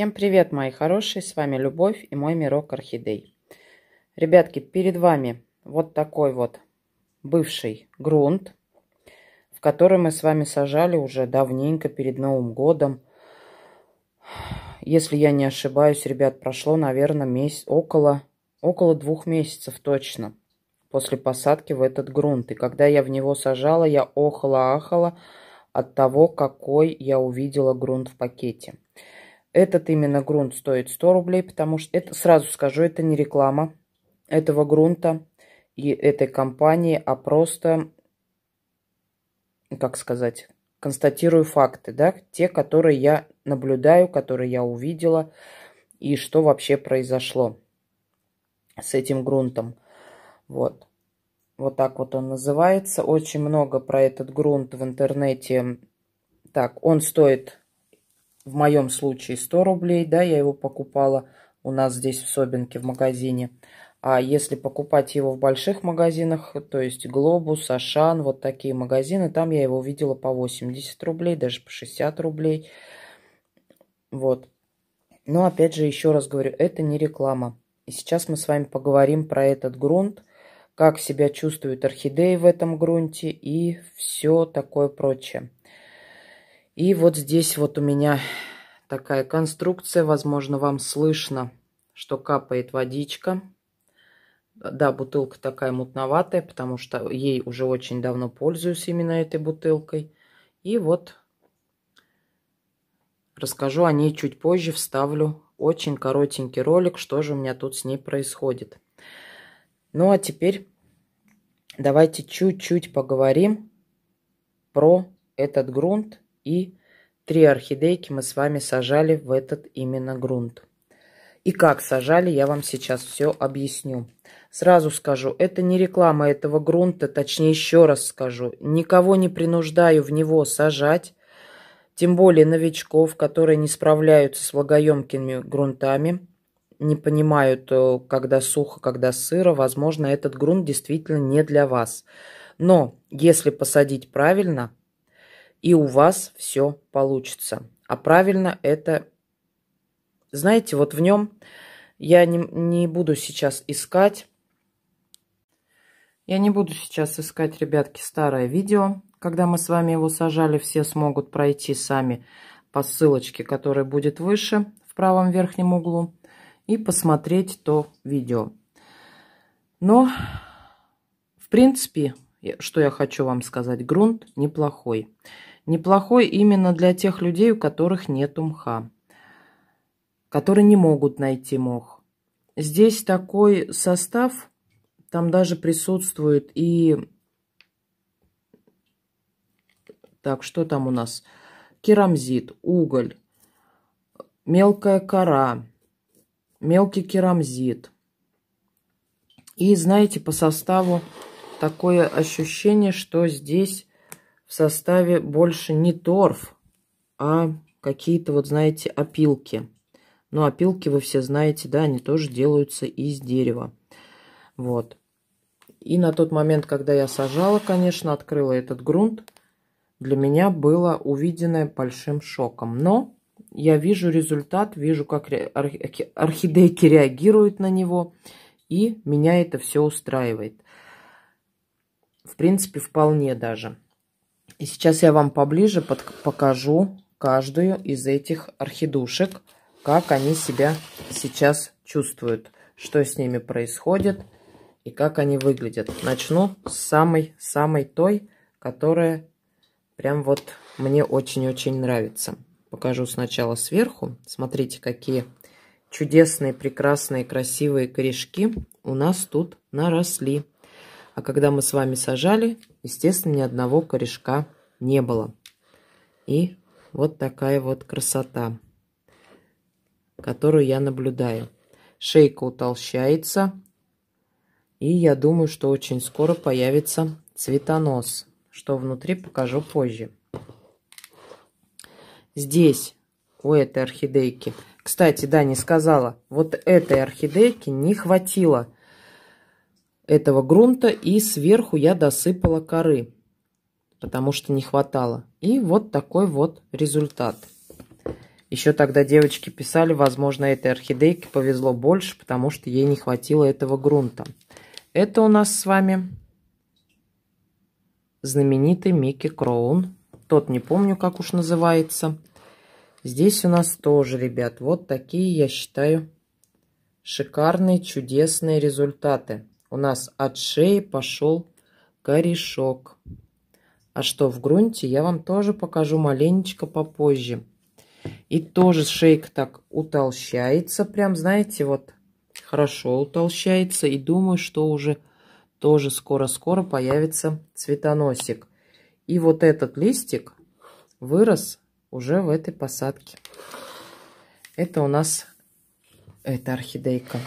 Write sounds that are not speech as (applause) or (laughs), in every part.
Всем привет, мои хорошие, с вами Любовь и мой мирок орхидей. Ребятки, перед вами вот такой вот бывший грунт, в который мы с вами сажали уже давненько, перед Новым годом. Если я не ошибаюсь, ребят, прошло, наверное, месяц, около, около двух месяцев точно после посадки в этот грунт. И когда я в него сажала, я охала-ахала от того, какой я увидела грунт в пакете. Этот именно грунт стоит 100 рублей, потому что это, сразу скажу, это не реклама этого грунта и этой компании, а просто, как сказать, констатирую факты, да, те, которые я наблюдаю, которые я увидела и что вообще произошло с этим грунтом. Вот. Вот так вот он называется. Очень много про этот грунт в интернете. Так, он стоит в моем случае 100 рублей, да, я его покупала у нас здесь в Собинке в магазине. А если покупать его в больших магазинах, то есть Глобус, Ашан, вот такие магазины, там я его видела по 80 рублей, даже по 60 рублей. Вот. Но опять же, еще раз говорю, это не реклама. И сейчас мы с вами поговорим про этот грунт, как себя чувствуют орхидеи в этом грунте и все такое прочее. И вот здесь вот у меня такая конструкция, возможно, вам слышно, что капает водичка. Да, бутылка такая мутноватая, потому что ей уже очень давно пользуюсь именно этой бутылкой. И вот расскажу о ней чуть позже, вставлю очень коротенький ролик, что же у меня тут с ней происходит. Ну а теперь давайте чуть-чуть поговорим про этот грунт и Три орхидейки мы с вами сажали в этот именно грунт. И как сажали, я вам сейчас все объясню. Сразу скажу, это не реклама этого грунта, точнее еще раз скажу. Никого не принуждаю в него сажать, тем более новичков, которые не справляются с влагоемкими грунтами, не понимают, э, когда сухо, когда сыро, возможно, этот грунт действительно не для вас. Но если посадить правильно – и у вас все получится. А правильно это... Знаете, вот в нем я не, не буду сейчас искать. Я не буду сейчас искать, ребятки, старое видео. Когда мы с вами его сажали, все смогут пройти сами по ссылочке, которая будет выше в правом верхнем углу, и посмотреть то видео. Но, в принципе, что я хочу вам сказать, грунт неплохой. Неплохой именно для тех людей, у которых нет мха, которые не могут найти мох. Здесь такой состав, там даже присутствует и... Так, что там у нас? Керамзит, уголь, мелкая кора, мелкий керамзит. И, знаете, по составу такое ощущение, что здесь в составе больше не торф, а какие-то, вот знаете, опилки. Но ну, опилки вы все знаете, да, они тоже делаются из дерева. Вот. И на тот момент, когда я сажала, конечно, открыла этот грунт, для меня было увиденное большим шоком. Но я вижу результат, вижу, как орхидейки реагируют на него, и меня это все устраивает. В принципе, вполне даже. И сейчас я вам поближе под, покажу каждую из этих орхидушек, как они себя сейчас чувствуют, что с ними происходит и как они выглядят. Начну с самой-самой той, которая прям вот мне очень-очень нравится. Покажу сначала сверху. Смотрите, какие чудесные, прекрасные, красивые корешки у нас тут наросли. А когда мы с вами сажали, Естественно, ни одного корешка не было. И вот такая вот красота, которую я наблюдаю. Шейка утолщается. И я думаю, что очень скоро появится цветонос, что внутри покажу позже. Здесь у этой орхидейки. Кстати, да, не сказала. Вот этой орхидейки не хватило этого грунта и сверху я досыпала коры, потому что не хватало. И вот такой вот результат. Еще тогда девочки писали, возможно, этой орхидейке повезло больше, потому что ей не хватило этого грунта. Это у нас с вами знаменитый Микки Кроун. Тот не помню, как уж называется. Здесь у нас тоже, ребят, вот такие, я считаю, шикарные, чудесные результаты у нас от шеи пошел корешок. А что в грунте, я вам тоже покажу маленечко попозже. И тоже шейка так утолщается, прям, знаете, вот хорошо утолщается. И думаю, что уже тоже скоро-скоро появится цветоносик. И вот этот листик вырос уже в этой посадке. Это у нас эта орхидейка.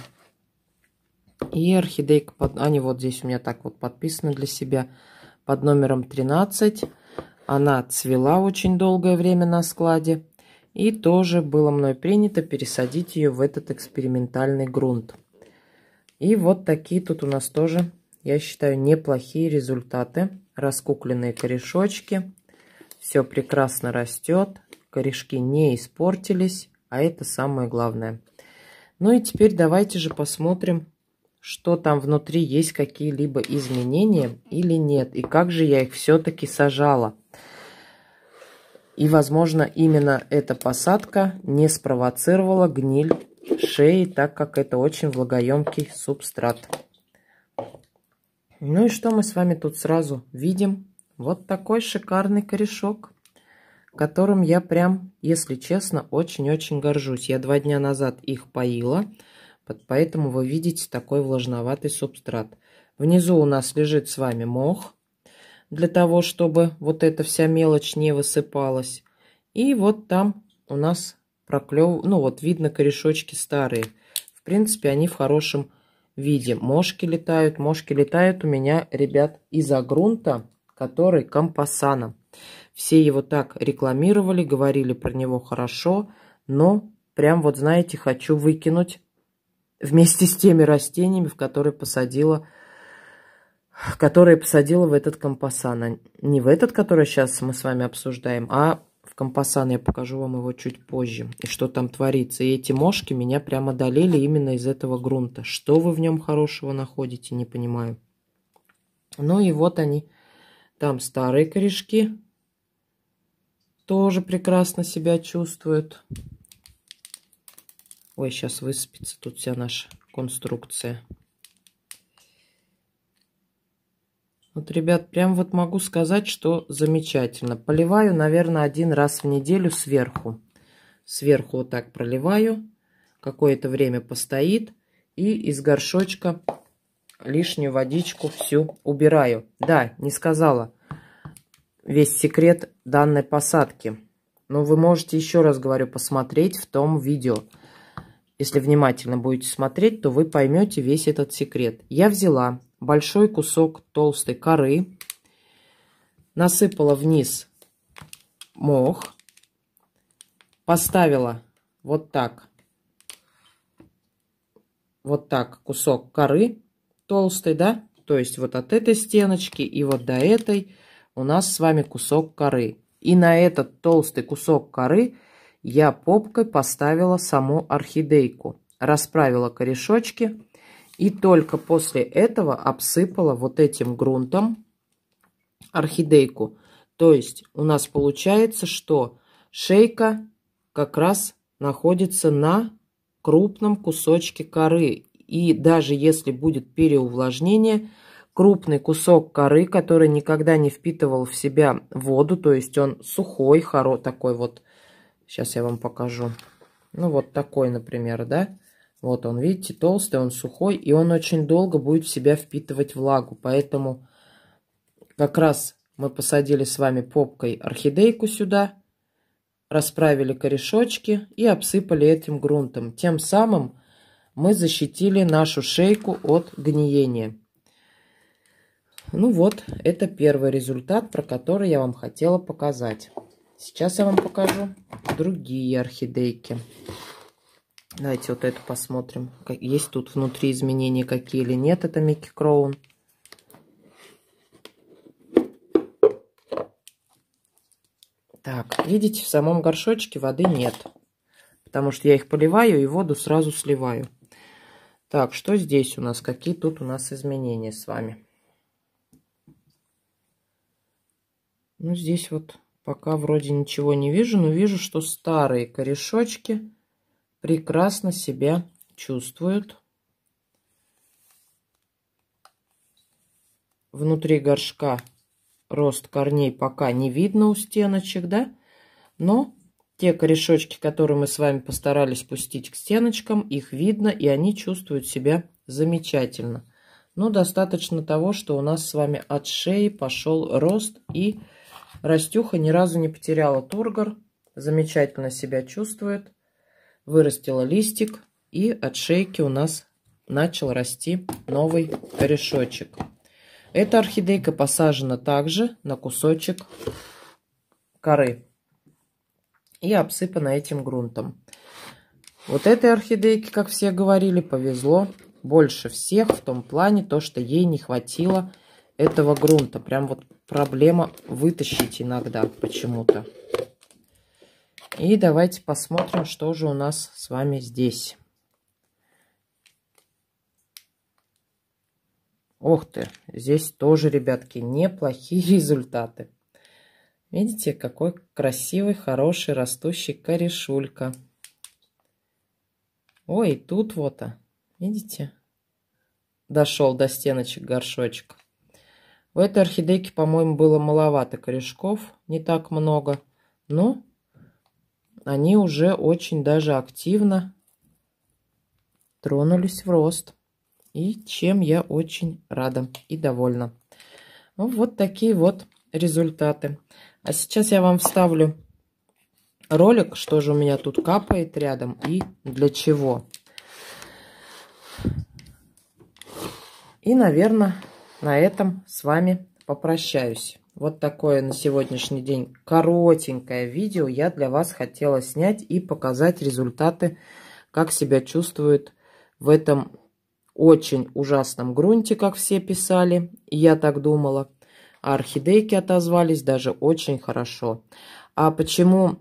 И орхидейка, под... они вот здесь у меня так вот подписаны для себя, под номером 13. Она цвела очень долгое время на складе. И тоже было мной принято пересадить ее в этот экспериментальный грунт. И вот такие тут у нас тоже, я считаю, неплохие результаты. Раскукленные корешочки. Все прекрасно растет. Корешки не испортились, а это самое главное. Ну и теперь давайте же посмотрим что там внутри есть какие-либо изменения или нет, и как же я их все-таки сажала. И, возможно, именно эта посадка не спровоцировала гниль шеи, так как это очень влагоемкий субстрат. Ну и что мы с вами тут сразу видим? Вот такой шикарный корешок, которым я прям, если честно, очень-очень горжусь. Я два дня назад их поила. Поэтому вы видите такой влажноватый субстрат. Внизу у нас лежит с вами мох, для того, чтобы вот эта вся мелочь не высыпалась. И вот там у нас проклев... Ну вот видно корешочки старые. В принципе, они в хорошем виде. Мошки летают. Мошки летают у меня, ребят, из-за грунта, который компасана Все его так рекламировали, говорили про него хорошо, но прям вот, знаете, хочу выкинуть вместе с теми растениями, в которые посадила, которые посадила в этот компасана. Не в этот, который сейчас мы с вами обсуждаем, а в компасан. Я покажу вам его чуть позже, и что там творится. И эти мошки меня прямо одолели именно из этого грунта. Что вы в нем хорошего находите, не понимаю. Ну и вот они, там старые корешки, тоже прекрасно себя чувствуют. Ой, сейчас выспится тут вся наша конструкция. Вот, ребят, прям вот могу сказать, что замечательно. Поливаю, наверное, один раз в неделю сверху. Сверху вот так проливаю. Какое-то время постоит. И из горшочка лишнюю водичку всю убираю. Да, не сказала весь секрет данной посадки. Но вы можете, еще раз говорю, посмотреть в том видео. Если внимательно будете смотреть, то вы поймете весь этот секрет. Я взяла большой кусок толстой коры, насыпала вниз мох, поставила вот так, вот так кусок коры толстой, да, то есть вот от этой стеночки и вот до этой у нас с вами кусок коры. И на этот толстый кусок коры я попкой поставила саму орхидейку, расправила корешочки и только после этого обсыпала вот этим грунтом орхидейку. То есть у нас получается, что шейка как раз находится на крупном кусочке коры. И даже если будет переувлажнение, крупный кусок коры, который никогда не впитывал в себя воду, то есть он сухой, хоро, такой вот Сейчас я вам покажу. Ну, вот такой, например, да? Вот он, видите, толстый, он сухой, и он очень долго будет в себя впитывать влагу. Поэтому как раз мы посадили с вами попкой орхидейку сюда, расправили корешочки и обсыпали этим грунтом. Тем самым мы защитили нашу шейку от гниения. Ну вот, это первый результат, про который я вам хотела показать. Сейчас я вам покажу другие орхидейки. Давайте вот эту посмотрим. Есть тут внутри изменения какие или нет. Это Микки Кроун. Так, видите, в самом горшочке воды нет. Потому что я их поливаю и воду сразу сливаю. Так, что здесь у нас? Какие тут у нас изменения с вами? Ну, здесь вот Пока вроде ничего не вижу, но вижу, что старые корешочки прекрасно себя чувствуют. Внутри горшка рост корней пока не видно у стеночек, да? Но те корешочки, которые мы с вами постарались пустить к стеночкам, их видно, и они чувствуют себя замечательно. Но достаточно того, что у нас с вами от шеи пошел рост и рост Растюха ни разу не потеряла тургор, замечательно себя чувствует. Вырастила листик и от шейки у нас начал расти новый корешочек. Эта орхидейка посажена также на кусочек коры и обсыпана этим грунтом. Вот этой орхидейке, как все говорили, повезло больше всех в том плане, то, что ей не хватило этого грунта. Прям вот проблема вытащить иногда почему-то. И давайте посмотрим, что же у нас с вами здесь. Ох ты, здесь тоже, ребятки, неплохие (laughs) результаты. Видите, какой красивый, хороший, растущий корешулька. Ой, тут вот, а, видите, дошел до стеночек горшочек. У этой орхидейки, по-моему, было маловато корешков, не так много. Но ну, они уже очень даже активно тронулись в рост. И чем я очень рада и довольна. Ну, вот такие вот результаты. А сейчас я вам вставлю ролик, что же у меня тут капает рядом и для чего. И, наверное, на этом с вами попрощаюсь. Вот такое на сегодняшний день коротенькое видео я для вас хотела снять и показать результаты, как себя чувствует в этом очень ужасном грунте, как все писали, я так думала. А орхидейки отозвались даже очень хорошо. А почему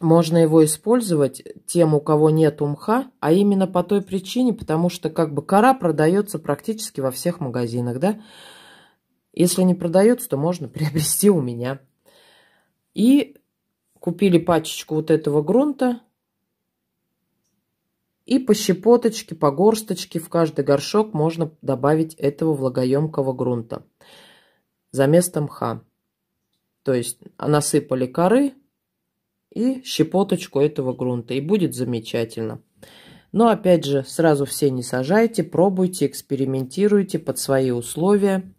можно его использовать тем, у кого нет умха, а именно по той причине, потому что как бы кора продается практически во всех магазинах, да. Если не продается, то можно (laughs) приобрести у меня. И купили пачечку вот этого грунта. И по щепоточке, по горсточке в каждый горшок можно добавить этого влагоемкого грунта за место мха. То есть насыпали коры, и щепоточку этого грунта, и будет замечательно. Но опять же, сразу все не сажайте, пробуйте, экспериментируйте под свои условия.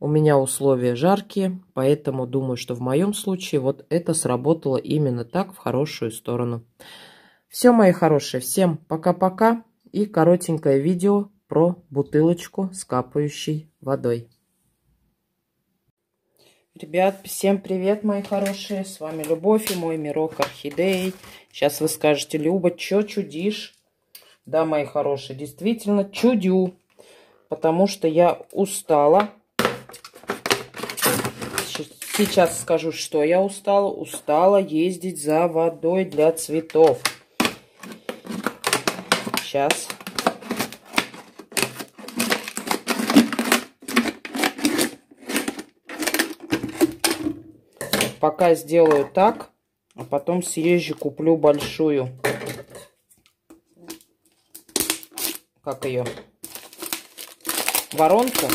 У меня условия жаркие, поэтому думаю, что в моем случае вот это сработало именно так в хорошую сторону. Все, мои хорошие, всем пока-пока и коротенькое видео про бутылочку с капающей водой. Ребят, всем привет, мои хорошие. С вами Любовь и мой мирок орхидей. Сейчас вы скажете, Люба, чё чудишь? Да, мои хорошие, действительно чудю. Потому что я устала. Сейчас скажу, что я устала. Устала ездить за водой для цветов. Сейчас пока сделаю так, а потом съезжу, куплю большую. Как ее? Воронку.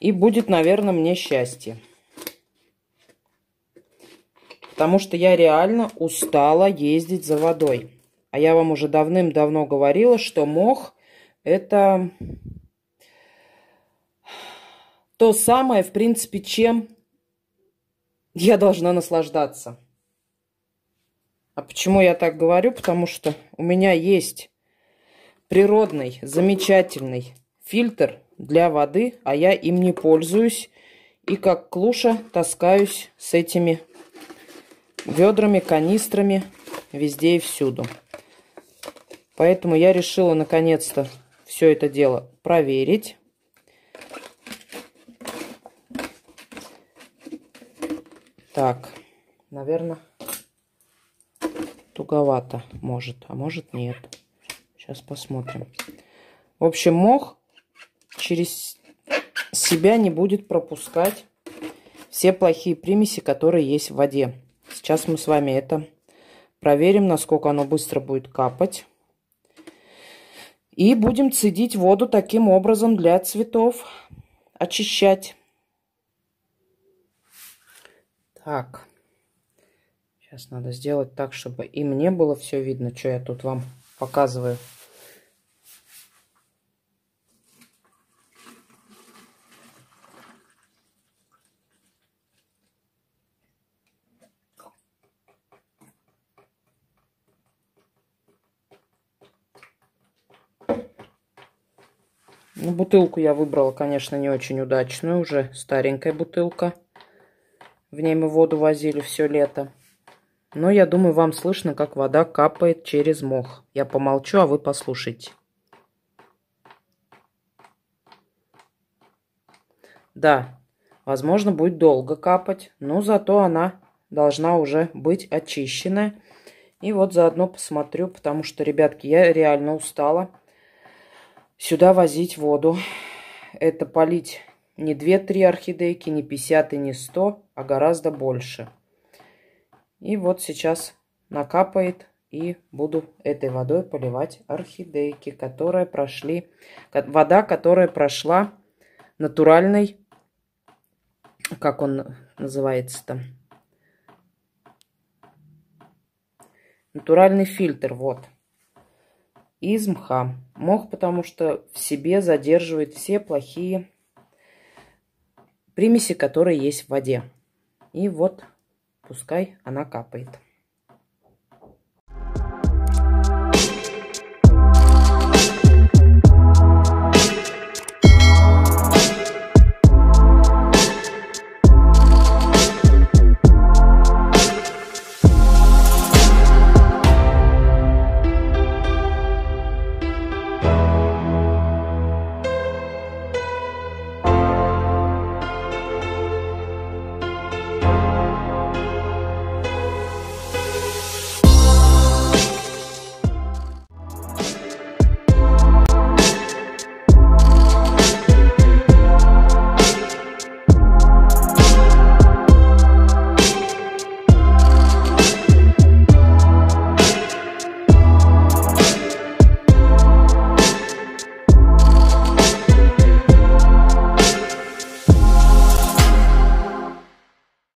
И будет, наверное, мне счастье. Потому что я реально устала ездить за водой. А я вам уже давным-давно говорила, что мох это то самое, в принципе, чем я должна наслаждаться. А почему я так говорю? Потому что у меня есть природный, замечательный фильтр для воды, а я им не пользуюсь. И как клуша таскаюсь с этими ведрами, канистрами везде и всюду. Поэтому я решила наконец-то все это дело проверить. Так, наверное, туговато может, а может нет. Сейчас посмотрим. В общем, мох через себя не будет пропускать все плохие примеси, которые есть в воде. Сейчас мы с вами это проверим, насколько оно быстро будет капать. И будем цедить воду таким образом для цветов, очищать. Так. Сейчас надо сделать так, чтобы и мне было все видно, что я тут вам показываю. Ну, бутылку я выбрала, конечно, не очень удачную, уже старенькая бутылка. В ней мы воду возили все лето. Но я думаю, вам слышно, как вода капает через мох. Я помолчу, а вы послушайте. Да, возможно, будет долго капать, но зато она должна уже быть очищенная. И вот заодно посмотрю, потому что, ребятки, я реально устала сюда возить воду. Это полить не две-три орхидейки, не 50 и не 100, а гораздо больше. И вот сейчас накапает и буду этой водой поливать орхидейки, которые прошли, вода, которая прошла натуральный, как он называется там, натуральный фильтр, вот, из мха. Мох, потому что в себе задерживает все плохие примеси, которые есть в воде. И вот пускай она капает.